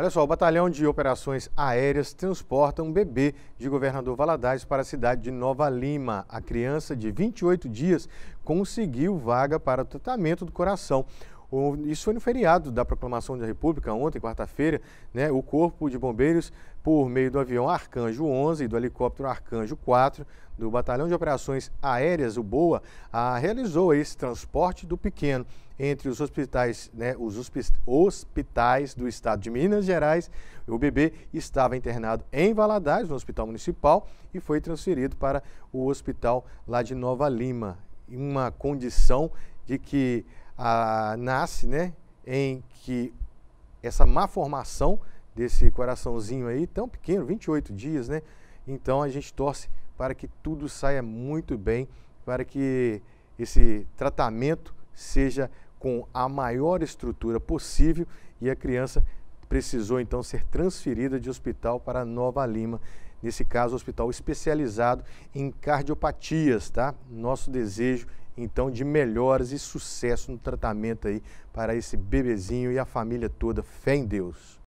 Olha só, o Batalhão de Operações Aéreas transporta um bebê de governador Valadares para a cidade de Nova Lima. A criança de 28 dias conseguiu vaga para o tratamento do coração. Isso foi no feriado da proclamação da República, ontem, quarta-feira, né? O Corpo de Bombeiros, por meio do avião Arcanjo 11 e do helicóptero Arcanjo 4, do Batalhão de Operações Aéreas, o BOA, a, realizou esse transporte do pequeno entre os hospitais, né, os hospitais do estado de Minas Gerais. O bebê estava internado em Valadares, no hospital municipal, e foi transferido para o hospital lá de Nova Lima, em uma condição de que a, nasce, né, em que essa má formação desse coraçãozinho aí, tão pequeno, 28 dias, né? Então a gente torce para que tudo saia muito bem, para que esse tratamento seja com a maior estrutura possível e a criança precisou então ser transferida de hospital para Nova Lima. Nesse caso, hospital especializado em cardiopatias, tá? Nosso desejo então de melhoras e sucesso no tratamento aí para esse bebezinho e a família toda. Fé em Deus.